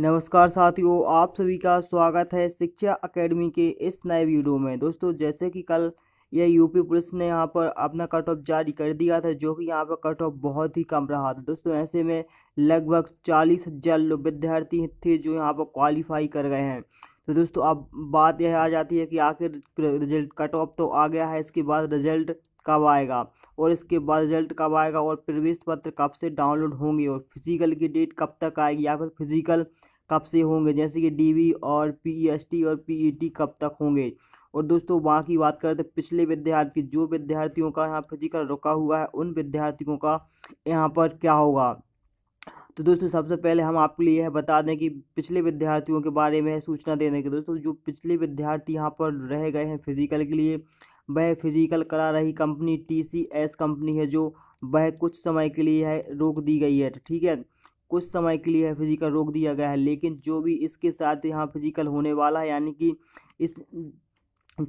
नमस्कार साथियों आप सभी का स्वागत है शिक्षा एकेडमी के इस नए वीडियो में दोस्तों जैसे कि कल यह यूपी पुलिस ने यहाँ पर अपना कट ऑफ जारी कर दिया था जो कि यहाँ पर कट ऑफ बहुत ही कम रहा था दोस्तों ऐसे में लगभग चालीस हज़ार लोग विद्यार्थी थे जो यहाँ पर क्वालिफाई कर गए हैं तो दोस्तों अब बात यह आ जाती है कि आखिर रिजल्ट कट ऑफ तो आ गया है इसके बाद रिजल्ट कब आएगा और इसके बाद रिजल्ट कब आएगा और प्रवेश पत्र कब से डाउनलोड होंगे और फिजिकल की डेट कब तक आएगी या फिर फिजिकल कब से होंगे जैसे कि डीवी और पीईएसटी e और पीईटी e कब तक होंगे और दोस्तों वहाँ की बात करें तो पिछले विद्यार्थी जो विद्यार्थियों का यहाँ फिजिकल रुका हुआ है उन विद्यार्थियों का यहाँ पर क्या होगा तो दोस्तों सबसे पहले हम आपके लिए यह बता दें कि पिछले विद्यार्थियों के बारे में सूचना देने के दोस्तों जो पिछले विद्यार्थी यहाँ पर रह गए हैं फिजिकल के लिए वह फिजिकल करा रही कंपनी टीसीएस कंपनी है जो वह कुछ समय के लिए है रोक दी गई है ठीक है कुछ समय के लिए फिजिकल रोक दिया गया है लेकिन जो भी इसके साथ यहाँ फिजिकल होने वाला है यानी कि इस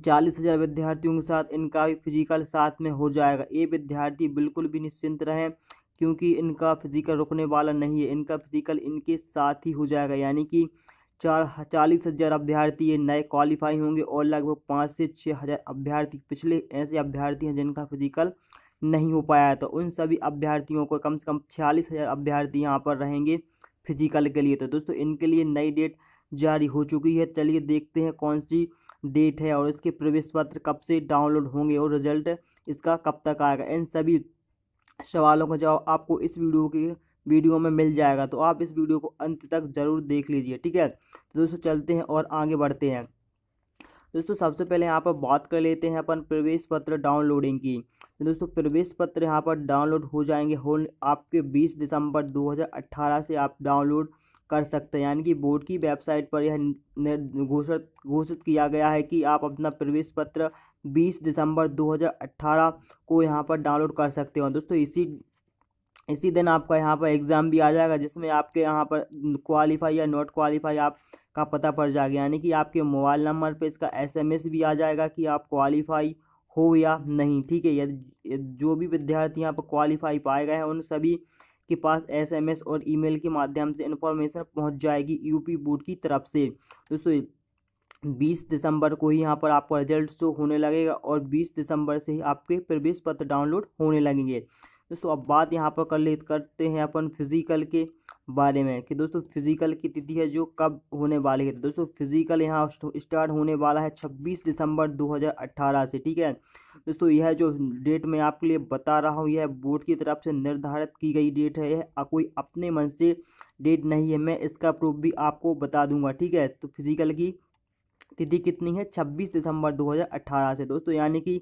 चालीस हज़ार विद्यार्थियों के साथ इनका भी फिजिकल साथ में हो जाएगा ये विद्यार्थी बिल्कुल भी निश्चिंत रहें क्योंकि इनका फिजिकल रुकने वाला नहीं है इनका फिजिकल इनके साथ ही हो जाएगा यानी कि चार चालीस हज़ार अभ्यर्थी ये नए क्वालिफाई होंगे और लगभग पाँच से छः हज़ार अभ्यर्थी पिछले ऐसे अभ्यर्थी हैं जिनका फिजिकल नहीं हो पाया है तो उन सभी अभ्यर्थियों को कम से कम छियालीस हज़ार अभ्यर्थी यहाँ पर रहेंगे फिजिकल के लिए तो दोस्तों इनके लिए नई डेट जारी हो चुकी है चलिए देखते हैं कौन सी डेट है और इसके प्रवेश पत्र कब से डाउनलोड होंगे और रिजल्ट इसका कब तक आएगा इन सभी सवालों का जवाब आपको इस वीडियो के वीडियो में मिल जाएगा तो आप इस वीडियो को अंत तक ज़रूर देख लीजिए ठीक है तो दोस्तों चलते हैं और आगे बढ़ते हैं दोस्तों सबसे पहले यहाँ पर बात कर लेते हैं अपन प्रवेश पत्र डाउनलोडिंग की तो दोस्तों प्रवेश पत्र यहाँ पर डाउनलोड हो जाएंगे हो आपके 20 दिसंबर 2018 से आप डाउनलोड कर सकते हैं यानी कि बोर्ड की वेबसाइट पर यह घोषित घोषित किया गया है कि आप अपना प्रवेश पत्र 20 दिसंबर 2018 को यहाँ पर डाउनलोड कर सकते हो दोस्तों इसी इसी दिन आपका यहाँ पर एग्ज़ाम भी आ जाएगा जिसमें आपके यहाँ पर क्वालिफाई या नॉट क्वालिफाई आप का पता पड़ जाएगा यानी कि आपके मोबाइल नंबर पे इसका एसएमएस भी आ जाएगा कि आप क्वालिफाई हो या नहीं ठीक है यदि जो भी विद्यार्थी यहाँ पर क्वालिफाई पाए गए हैं उन सभी के पास एसएमएस और ईमेल के माध्यम से इन्फॉर्मेशन पहुँच जाएगी यूपी बोर्ड की तरफ से दोस्तों बीस दिसंबर को ही यहाँ पर आपका रिजल्ट शो होने लगेगा और बीस दिसंबर से ही आपके प्रवेश पत्र डाउनलोड होने लगेंगे दोस्तों अब बात यहाँ पर कर ले करते हैं अपन फिजिकल के बारे में कि दोस्तों फिजिकल की तिथि है जो कब होने वाली है तो दोस्तों फिजिकल यहाँ स्टार्ट होने वाला है 26 दिसंबर 2018 से ठीक है दोस्तों यह जो डेट मैं आपके लिए बता रहा हूँ यह बोर्ड की तरफ से निर्धारित की गई डेट है यह कोई अपने मन से डेट नहीं है मैं इसका प्रूफ भी आपको बता दूंगा ठीक है तो फिजिकल की तिथि कितनी है छब्बीस दिसंबर 2018 से दोस्तों यानी कि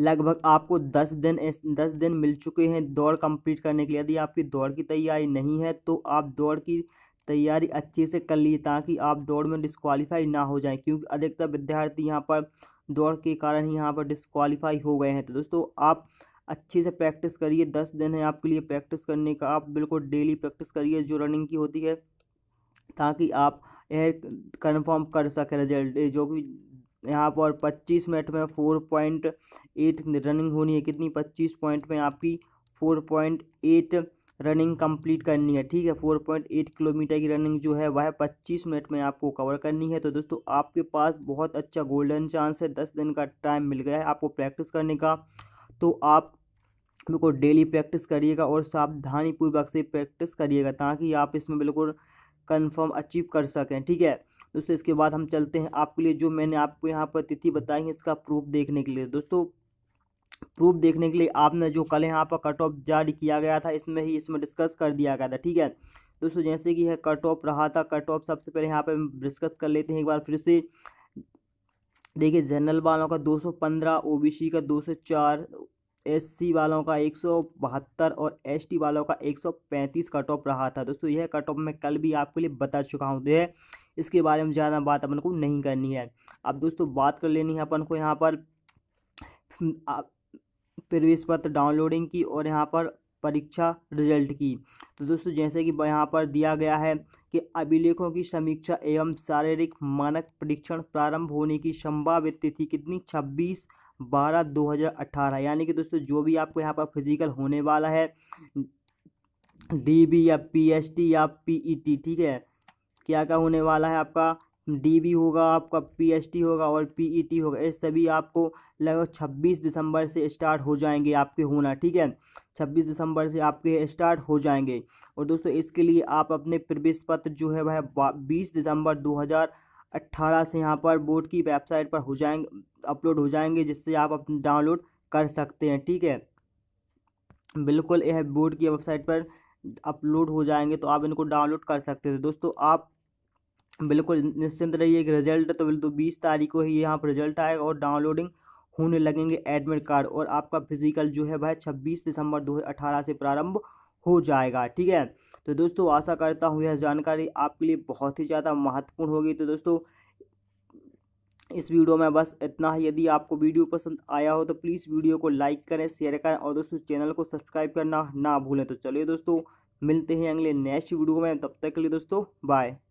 लगभग आपको दस दिन दस दिन मिल चुके हैं दौड़ कंप्लीट करने के लिए यदि आपकी दौड़ की तैयारी नहीं है तो आप दौड़ की तैयारी अच्छे से कर लिए ताकि आप दौड़ में डिस्कवालीफाई ना हो जाएं क्योंकि अधिकतर विद्यार्थी यहाँ पर दौड़ के कारण ही यहाँ पर डिस्कवालीफाई हो गए हैं तो दोस्तों आप अच्छे से प्रैक्टिस करिए दस दिन है आपके लिए प्रैक्टिस करने का आप बिल्कुल डेली प्रैक्टिस करिए जो रनिंग की होती है ताकि आप यह कन्फर्म कर सकें रिजल्ट जो भी यहाँ पर पच्चीस मिनट में फोर पॉइंट एट रनिंग होनी है कितनी पच्चीस पॉइंट में आपकी four point eight running complete करनी है ठीक है फोर पॉइंट एट किलोमीटर की रनिंग जो है वह पच्चीस मिनट में आपको कवर करनी है तो दोस्तों आपके पास बहुत अच्छा गोल्डन चांस है दस दिन का टाइम मिल गया है आपको प्रैक्टिस करने का तो आप बिल्कुल डेली प्रैक्टिस करिएगा और सावधानीपूर्वक से प्रैक्टिस करिएगा ताकि आप इसमें बिल्कुल कंफर्म अचीव कर सकें ठीक है दोस्तों इसके बाद हम चलते हैं आपके लिए जो मैंने आपको यहाँ पर तिथि बताई है इसका प्रूफ देखने के लिए दोस्तों प्रूफ देखने के लिए आपने जो कल यहाँ पर कट ऑफ जारी किया गया था इसमें ही इसमें डिस्कस कर दिया गया था ठीक है दोस्तों जैसे कि है कट ऑफ रहा था कट ऑफ सबसे पहले यहाँ पर डिस्कस कर लेते हैं एक बार फिर से देखिए जनरल वालों का 215 ओबीसी का चार एससी वालों का एक और एसटी वालों का 135 कट ऑफ रहा था दोस्तों यह कट ऑफ मैं कल भी आपके लिए बता चुका हूँ इसके बारे में ज़्यादा बात अपन को नहीं करनी है अब दोस्तों बात कर लेनी है अपन को यहाँ पर हम्म, प्रवेश पत्र डाउनलोडिंग की और यहाँ पर परीक्षा रिजल्ट की तो दोस्तों जैसे कि यहाँ पर दिया गया है कि अभिलेखों की समीक्षा एवं शारीरिक मानक परीक्षण प्रारंभ होने की संभावित तिथि कितनी छब्बीस बारह दो हज़ार अट्ठारह यानी कि दोस्तों जो भी आपको यहाँ पर फिजिकल होने वाला है डी बी या पी एच टी या पी ई टी ठीक है क्या क्या होने वाला है आपका डी बी होगा आपका पी एच टी होगा और पी ई टी होगा ये सभी आपको लगभग छब्बीस दिसंबर से स्टार्ट हो जाएंगे आपके होना ठीक है छब्बीस दिसंबर से आपके स्टार्ट हो जाएंगे और दोस्तों इसके लिए आप अपने प्रवेश पत्र जो है वह बीस दिसंबर दो हज़ार अट्ठारह से यहाँ पर बोर्ड की वेबसाइट पर हो जाएंगे अपलोड हो जाएंगे जिससे आप डाउनलोड कर सकते हैं ठीक है बिल्कुल यह बोर्ड की वेबसाइट पर अपलोड हो जाएंगे तो आप इनको डाउनलोड कर सकते थे दोस्तों आप बिल्कुल निश्चिंत रहिए कि रिजल्ट तो बिल्कुल बीस तारीख को ही यहाँ पर रिजल्ट आएगा और डाउनलोडिंग होने लगेंगे एडमिट कार्ड और आपका फिजिकल जो है वह छब्बीस दिसंबर दो से प्रारंभ हो जाएगा ठीक है तो दोस्तों आशा करता हूँ यह जानकारी आपके लिए बहुत ही ज़्यादा महत्वपूर्ण होगी तो दोस्तों इस वीडियो में बस इतना ही यदि आपको वीडियो पसंद आया हो तो प्लीज़ वीडियो को लाइक करें शेयर करें और दोस्तों चैनल को सब्सक्राइब करना ना भूलें तो चलिए दोस्तों मिलते हैं अगले नेक्स्ट वीडियो में तब तक के लिए दोस्तों बाय